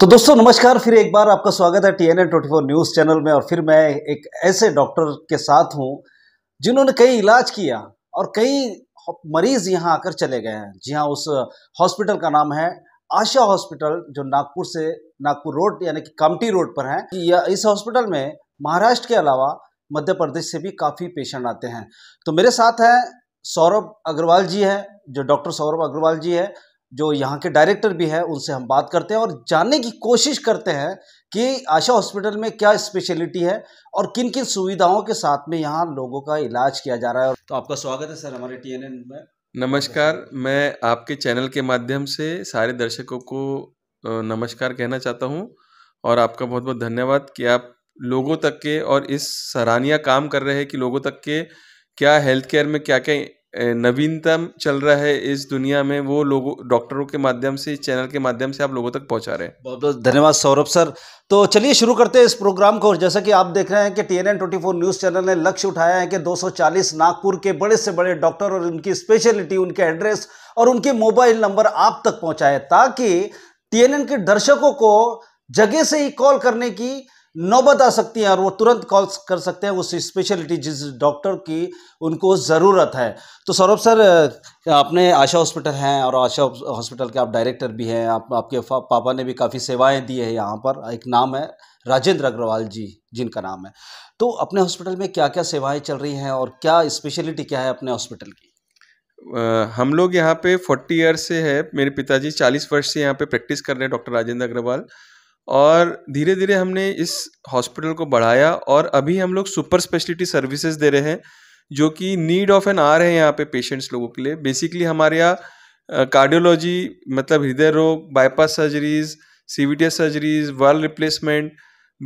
तो दोस्तों नमस्कार फिर एक बार आपका स्वागत है T N N twenty four news channel में और फिर मैं एक ऐसे डॉक्टर के साथ हूँ जिन्होंने कई इलाज किया और कई मरीज यहाँ आकर चले गए हैं जी हाँ उस हॉस्पिटल का नाम है आशा हॉस्पिटल जो नागपुर से नागपुर रोड यानी कि कामटी रोड पर है या इस हॉस्पिटल में महाराष्ट्र के अलावा मध्य प्रदेश से भी काफ़ी पेशेंट आते हैं तो मेरे साथ हैं सौरभ अग्रवाल जी हैं जो डॉक्टर सौरभ अग्रवाल जी है जो यहाँ के डायरेक्टर भी हैं उनसे हम बात करते हैं और जानने की कोशिश करते हैं कि आशा हॉस्पिटल में क्या स्पेशलिटी है और किन किन सुविधाओं के साथ में यहाँ लोगों का इलाज किया जा रहा है तो आपका स्वागत है सर हमारे टी में नमस्कार मैं आपके चैनल के माध्यम से सारे दर्शकों को नमस्कार कहना चाहता हूँ और आपका बहुत बहुत धन्यवाद कि आप लोगों तक के और इस सराहनीय काम कर रहे हैं कि लोगों तक के क्या हेल्थ केयर में क्या क्या नवीनतम चल रहा है इस दुनिया में वो लोगों डॉक्टरों के माध्यम से इस चैनल के माध्यम से आप लोगों तक पहुंचा रहे हैं बहुत बहुत धन्यवाद सौरभ सर तो चलिए शुरू करते हैं इस प्रोग्राम को जैसा कि आप देख रहे हैं कि टी एन न्यूज़ चैनल ने लक्ष्य उठाया है कि 240 नागपुर के बड़े से बड़े डॉक्टर और उनकी स्पेशलिटी उनके एड्रेस और उनके मोबाइल नंबर आप तक पहुँचाए ताकि टी के दर्शकों को जगह से ही कॉल करने की नौबत आ सकती है और वो तुरंत कॉल कर सकते हैं उस स्पेशलिटी जिस डॉक्टर की उनको ज़रूरत है तो सौरभ सर आपने आशा हॉस्पिटल हैं और आशा हॉस्पिटल के आप डायरेक्टर भी हैं आप आपके पापा ने भी काफ़ी सेवाएं दी है यहाँ पर एक नाम है राजेंद्र अग्रवाल जी जिनका नाम है तो अपने हॉस्पिटल में क्या क्या सेवाएँ चल रही हैं और क्या स्पेशलिटी क्या है अपने हॉस्पिटल की हम लोग यहाँ पे फोर्टी ईयर से है मेरे पिताजी चालीस वर्ष से यहाँ पे प्रैक्टिस कर रहे हैं डॉक्टर राजेंद्र अग्रवाल और धीरे धीरे हमने इस हॉस्पिटल को बढ़ाया और अभी हम लोग सुपर स्पेशलिटी सर्विसेज दे रहे हैं जो कि नीड ऑफ एन आर है यहाँ पे पेशेंट्स लोगों के लिए बेसिकली हमारे यहाँ कार्डियोलॉजी मतलब हृदय रोग बाईपास सर्जरीज सी सर्जरीज वर्ल रिप्लेसमेंट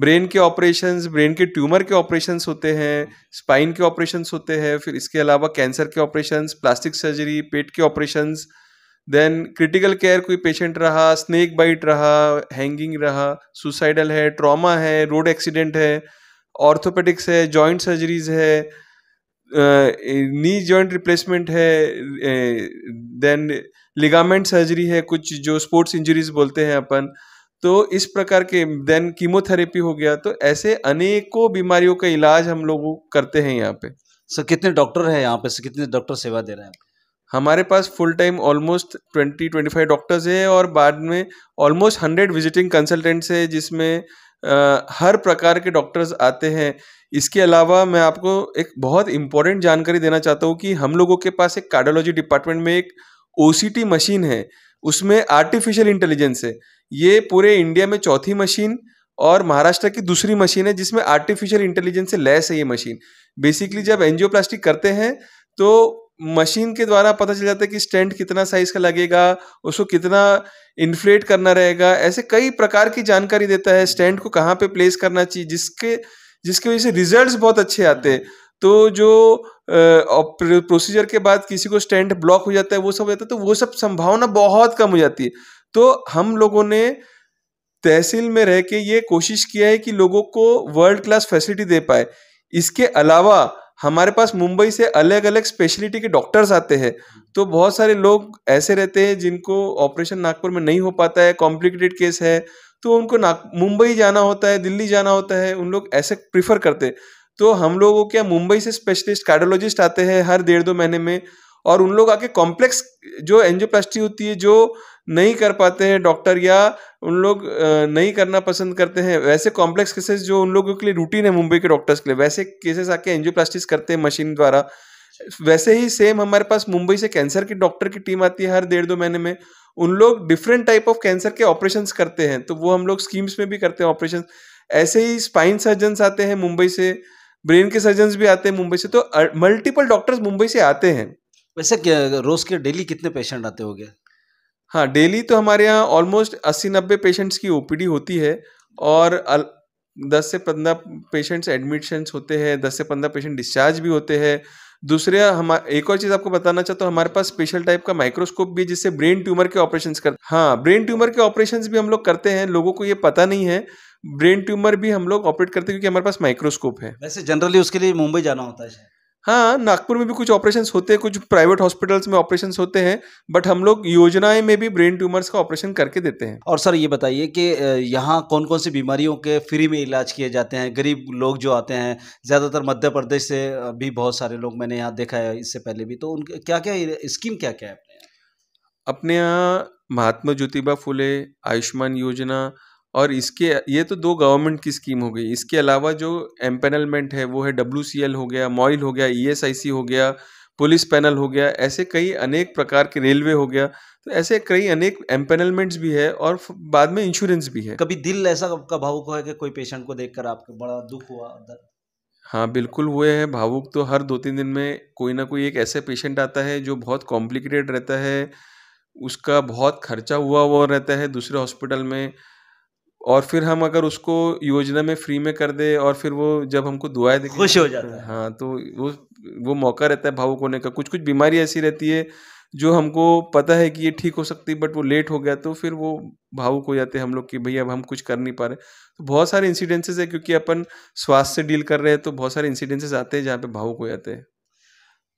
ब्रेन के ऑपरेशंस ब्रेन के ट्यूमर के ऑपरेशंस होते हैं स्पाइन के ऑपरेशंस होते हैं फिर इसके अलावा कैंसर के ऑपरेशंस प्लास्टिक सर्जरी पेट के ऑपरेशंस देन क्रिटिकल केयर कोई पेशेंट रहा स्नेक बाइट रहा हैंगिंग रहा सुसाइडल है ट्रॉमा है रोड एक्सीडेंट है ऑर्थोपेडिक्स है जॉइंट सर्जरीज है नी जॉइंट रिप्लेसमेंट है देन लिगामेंट सर्जरी है कुछ जो स्पोर्ट्स इंजरीज बोलते हैं अपन तो इस प्रकार के देन कीमोथेरेपी हो गया तो ऐसे अनेकों बीमारियों का इलाज हम लोग करते हैं यहाँ पे सर कितने डॉक्टर हैं यहाँ पे सर कितने डॉक्टर सेवा दे रहे हैं हमारे पास full time almost twenty twenty five doctors है और बाद में ऑलमोस्ट हंड्रेड विजिटिंग कंसल्टेंट्स है जिसमें आ, हर प्रकार के डॉक्टर्स आते हैं इसके अलावा मैं आपको एक बहुत इंपॉर्टेंट जानकारी देना चाहता हूँ कि हम लोगों के पास एक कार्डोलॉजी डिपार्टमेंट में एक ओ मशीन है उसमें आर्टिफिशियल इंटेलिजेंस है ये पूरे इंडिया में चौथी मशीन और महाराष्ट्र की दूसरी मशीन है जिसमें आर्टिफिशियल इंटेलिजेंस से लैस है ये मशीन बेसिकली जब एनजियोप्लास्टिक करते हैं तो मशीन के द्वारा पता चल जाता है कि स्टैंड कितना साइज का लगेगा उसको कितना इन्फ्लेट करना रहेगा ऐसे कई प्रकार की जानकारी देता है स्टैंड को कहाँ पे प्लेस करना चाहिए जिसके जिसकी वजह से रिजल्ट्स बहुत अच्छे आते हैं तो जो प्रोसीजर के बाद किसी को स्टैंड ब्लॉक हो जाता है वो सब हो जाता है तो वो सब संभावना बहुत कम हो जाती है तो हम लोगों ने तहसील में रह के ये कोशिश किया है कि लोगों को वर्ल्ड क्लास फैसिलिटी दे पाए इसके अलावा हमारे पास मुंबई से अलग अलग स्पेशलिटी के डॉक्टर्स आते हैं तो बहुत सारे लोग ऐसे रहते हैं जिनको ऑपरेशन नागपुर में नहीं हो पाता है कॉम्प्लिकेटेड केस है तो उनको नाग मुंबई जाना होता है दिल्ली जाना होता है उन लोग ऐसे प्रिफर करते तो हम लोगों क्या मुंबई से स्पेशलिस्ट कार्डियोलॉजिस्ट आते हैं हर डेढ़ दो महीने में और उन लोग आके कॉम्प्लेक्स जो एंजियोप्लास्टी होती है जो नहीं कर पाते हैं डॉक्टर या उन लोग नहीं करना पसंद करते हैं वैसे कॉम्प्लेक्स केसेस जो उन लोगों के लिए रूटीन है मुंबई के डॉक्टर्स के लिए वैसे केसेस आके एंजियोप्लास्टिस करते हैं मशीन द्वारा वैसे ही सेम हमारे पास मुंबई से कैंसर की डॉक्टर की टीम आती है हर डेढ़ दो महीने में उन लोग डिफरेंट टाइप ऑफ कैंसर के ऑपरेशंस करते हैं तो वो हम लोग स्कीम्स में भी करते हैं ऑपरेशन ऐसे ही स्पाइन सर्जन्स आते हैं मुंबई से ब्रेन के सर्जन्स भी आते हैं मुंबई से तो मल्टीपल डॉक्टर्स मुंबई से आते हैं वैसे क्या रोज के डेली कितने पेशेंट आते हो गया हाँ डेली तो हमारे यहाँ ऑलमोस्ट अस्सी नब्बे पेशेंट्स की ओपीडी होती है और अल... दस से पंद्रह पेशेंट्स एडमिशन्स होते हैं दस से पंद्रह पेशेंट डिस्चार्ज भी होते हैं दूसरे हम एक और चीज़ आपको बताना चाहता हूँ हमारे पास स्पेशल टाइप का माइक्रोस्कोप भी है जिससे ब्रेन ट्यूमर के ऑपरेशंस कर हाँ ब्रेन ट्यूमर के ऑपरेशंस भी हम लोग करते हैं लोगों को ये पता नहीं है ब्रेन ट्यूमर भी हम लोग ऑपरेट करते हैं क्योंकि हमारे पास माइक्रोस्कोप है वैसे जनरली उसके लिए मुंबई जाना होता है हाँ नागपुर में भी कुछ ऑपरेशंस होते हैं कुछ प्राइवेट हॉस्पिटल्स में ऑपरेशंस होते हैं बट हम लोग योजनाएं में भी ब्रेन ट्यूमर्स का ऑपरेशन करके देते हैं और सर ये बताइए कि यहाँ कौन कौन सी बीमारियों के फ्री में इलाज किए जाते हैं गरीब लोग जो आते हैं ज़्यादातर मध्य प्रदेश से भी बहुत सारे लोग मैंने यहाँ देखा है इससे पहले भी तो उनके क्या क्या स्कीम क्या क्या है अपने यहाँ महात्मा ज्योतिबा फुले आयुष्मान योजना और इसके ये तो दो गवर्नमेंट की स्कीम हो गई इसके अलावा जो एम्पेनलमेंट है वो है डब्ल्यू हो गया मॉइल हो गया ई e हो गया पुलिस पैनल हो गया ऐसे कई अनेक प्रकार के रेलवे हो गया तो ऐसे कई अनेक एम्पेनलमेंट्स भी है और बाद में इंश्योरेंस भी है कभी दिल ऐसा आपका भावुक हुआ है कि कोई पेशेंट को देखकर आपको बड़ा दुख हुआ दर्द हाँ बिल्कुल हुए हैं भावुक तो हर दो तीन दिन में कोई ना कोई एक ऐसे पेशेंट आता है जो बहुत कॉम्प्लिकेटेड रहता है उसका बहुत खर्चा हुआ हुआ रहता है दूसरे हॉस्पिटल में और फिर हम अगर उसको योजना में फ्री में कर दे और फिर वो जब हमको दुआएं दे खुश हो जाता है हाँ तो वो वो मौका रहता है भावुक होने का कुछ कुछ बीमारी ऐसी रहती है जो हमको पता है कि ये ठीक हो सकती है बट वो लेट हो गया तो फिर वो भावुक हो जाते हैं हम लोग कि भैया अब हम कुछ कर नहीं पा रहे तो बहुत सारे इंसिडेंसेस है क्योंकि अपन स्वास्थ्य से डील कर रहे हैं तो बहुत सारे इंसिडेंसेस आते हैं जहाँ पे भावुक हो जाते हैं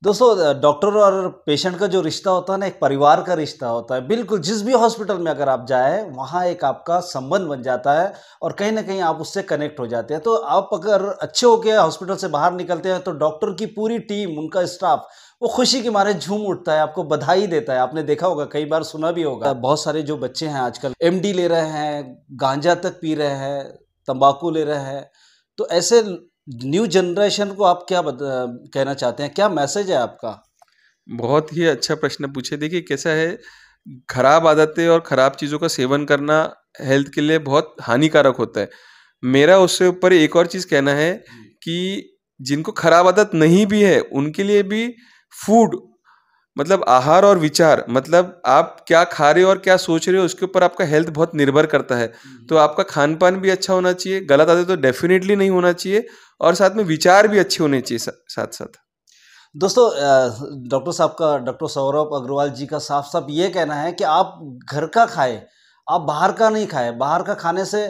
दोस्तों डॉक्टर और पेशेंट का जो रिश्ता होता है ना एक परिवार का रिश्ता होता है बिल्कुल जिस भी हॉस्पिटल में अगर आप जाए वहाँ एक आपका संबंध बन जाता है और कहीं ना कहीं आप उससे कनेक्ट हो जाते हैं तो आप अगर अच्छे होकर हॉस्पिटल से बाहर निकलते हैं तो डॉक्टर की पूरी टीम उनका स्टाफ वो खुशी के मारे झूम उठता है आपको बधाई देता है आपने देखा होगा कई बार सुना भी होगा बहुत सारे जो बच्चे हैं आजकल एम ले रहे हैं गांजा तक पी रहे हैं तम्बाकू ले रहे हैं तो ऐसे न्यू जनरेशन को आप क्या बत, कहना चाहते हैं क्या मैसेज है आपका बहुत ही अच्छा प्रश्न पूछे देखिए कैसा है खराब आदतें और ख़राब चीज़ों का सेवन करना हेल्थ के लिए बहुत हानिकारक होता है मेरा उससे ऊपर एक और चीज़ कहना है कि जिनको खराब आदत नहीं भी है उनके लिए भी फूड मतलब आहार और विचार मतलब आप क्या खा रहे हो और क्या सोच रहे हो उसके ऊपर आपका हेल्थ बहुत निर्भर करता है हम्म। तो आपका खान पान भी अच्छा होना चाहिए गलत आदत तो डेफिनेटली नहीं होना चाहिए और साथ में विचार भी अच्छे होने चाहिए साथ साथ दोस्तों डॉक्टर साहब का डॉक्टर सौरभ अग्रवाल जी का साफ साफ ये कहना है कि आप घर का खाएं आप बाहर का नहीं खाएं बाहर का खाने से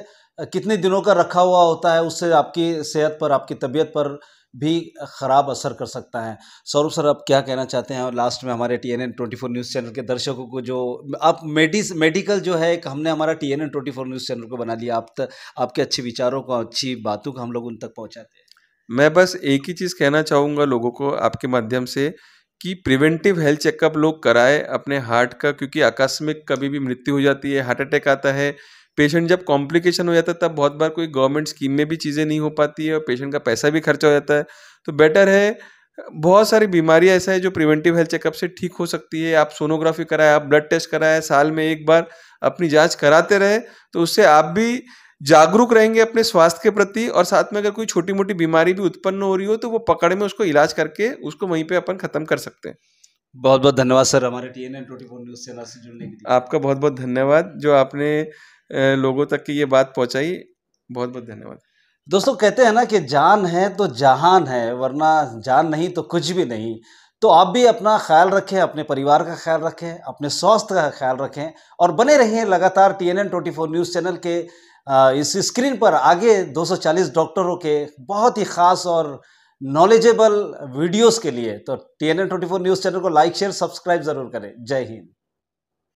कितने दिनों का रखा हुआ होता है उससे आपकी सेहत पर आपकी तबीयत पर भी ख़राब असर कर सकता है सौरभ सर आप क्या कहना चाहते हैं और लास्ट में हमारे T N N twenty four news channel के दर्शकों को जो आप मेडिस मेडिकल जो है एक हमने हमारा T N N twenty four news channel को बना लिया आप तक आपके अच्छे विचारों को अच्छी बातों को हम लोग उन तक पहुँचाते हैं मैं बस एक ही चीज़ कहना चाहूँगा लोगों को आपके माध्यम से कि प्रिवेंटिव हेल्थ चेकअप लोग कराए अपने हार्ट का क्योंकि आकस्मिक कभी भी मृत्यु हो जाती है हार्ट अटैक आता है पेशेंट जब कॉम्प्लिकेशन हो जाता है तब बहुत बार कोई गवर्नमेंट स्कीम में भी चीज़ें नहीं हो पाती है और पेशेंट का पैसा भी खर्चा हो जाता है तो बेटर है बहुत सारी बीमारियां ऐसा है जो प्रिवेंटिव हेल्थ चेकअप से ठीक हो सकती है आप सोनोग्राफी कराए आप ब्लड टेस्ट कराए साल में एक बार अपनी जांच कराते रहे तो उससे आप भी जागरूक रहेंगे अपने स्वास्थ्य के प्रति और साथ में अगर कोई छोटी मोटी बीमारी भी उत्पन्न हो रही हो तो वो पकड़ में उसको इलाज करके उसको वहीं पे अपन खत्म कर सकते हैं बहुत बहुत धन्यवाद सर हमारे T N N twenty four news channel से जुड़ने के लिए आपका बहुत बहुत धन्यवाद जो आपने लोगों तक की ये बात पहुँचाई बहुत बहुत धन्यवाद दोस्तों कहते हैं ना कि जान है तो जहान है वरना जान नहीं तो कुछ भी नहीं तो आप भी अपना ख्याल रखें अपने परिवार का ख्याल रखें अपने स्वास्थ्य का ख्याल रखें और बने रहिए लगातार T N N twenty four news channel के इस स्क्रीन पर आगे 240 डॉक्टरों के बहुत ही ख़ास और नॉलेजेबल वीडियोस के लिए तो T N N twenty four news channel को लाइक शेयर सब्सक्राइब ज़रूर करें जय हिंद